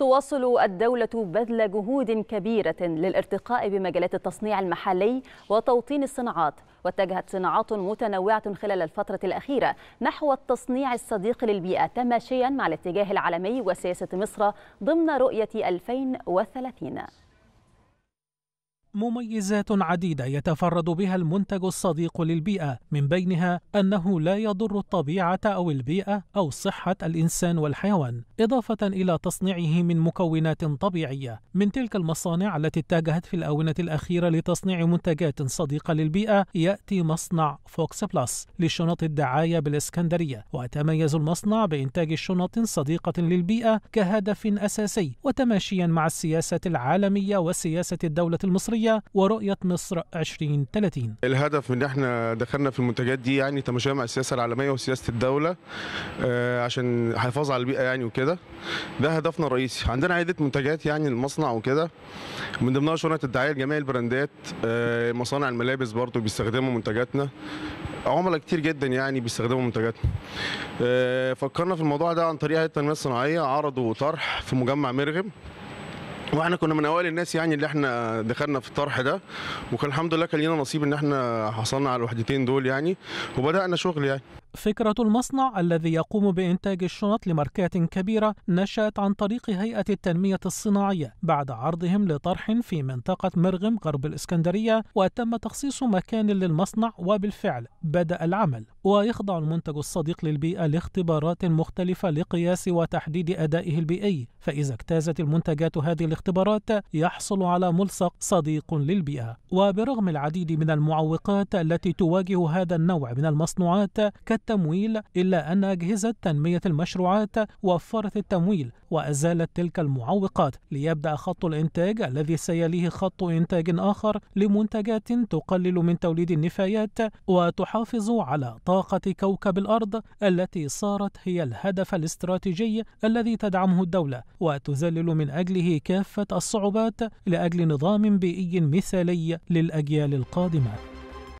تواصل الدولة بذل جهود كبيرة للارتقاء بمجالات التصنيع المحلي وتوطين الصناعات واتجهت صناعات متنوعة خلال الفترة الأخيرة نحو التصنيع الصديق للبيئة تماشيا مع الاتجاه العالمي وسياسة مصر ضمن رؤية 2030 مميزات عديدة يتفرد بها المنتج الصديق للبيئة من بينها أنه لا يضر الطبيعة أو البيئة أو صحة الإنسان والحيوان إضافة إلى تصنيعه من مكونات طبيعية من تلك المصانع التي اتجهت في الآونة الأخيرة لتصنيع منتجات صديقة للبيئة يأتي مصنع فوكس بلس لشنط الدعاية بالإسكندرية ويتميز المصنع بإنتاج شنط صديقة للبيئة كهدف أساسي وتماشيا مع السياسة العالمية وسياسة الدولة المصرية الصناعية ورؤية مصر 2030 الهدف من احنا دخلنا في المنتجات دي يعني تمشي مع السياسة العالمية وسياسة الدولة آه، عشان حفاظ على البيئة يعني وكده ده هدفنا الرئيسي عندنا عدة منتجات يعني المصنع وكده من ضمنها شرعة الدعاية لجميع البراندات آه، مصانع الملابس برضو بيستخدموا منتجاتنا عملاء كتير جدا يعني بيستخدموا منتجاتنا آه، فكرنا في الموضوع ده عن طريق هيئه التنميه الصناعيه عرضوا طرح في مجمع مرغم واحنا كنا من اوائل الناس يعني اللي احنا دخلنا في الطرح ده وكان الحمد لله كان لينا نصيب ان احنا حصلنا على الوحدتين دول يعني وبدانا شغل يعني فكرة المصنع الذي يقوم بإنتاج الشنط لماركات كبيرة نشأت عن طريق هيئة التنمية الصناعية بعد عرضهم لطرح في منطقة مرغم غرب الإسكندرية وتم تخصيص مكان للمصنع وبالفعل بدأ العمل ويخضع المنتج الصديق للبيئة لاختبارات مختلفة لقياس وتحديد أدائه البيئي فإذا اجتازت المنتجات هذه الاختبارات يحصل على ملصق صديق للبيئة وبرغم العديد من المعوقات التي تواجه هذا النوع من المصنوعات التمويل إلا أن أجهزة تنمية المشروعات وفرت التمويل وأزالت تلك المعوقات ليبدأ خط الإنتاج الذي سيليه خط إنتاج آخر لمنتجات تقلل من توليد النفايات وتحافظ على طاقة كوكب الأرض التي صارت هي الهدف الاستراتيجي الذي تدعمه الدولة وتذلل من أجله كافة الصعوبات لأجل نظام بيئي مثالي للأجيال القادمة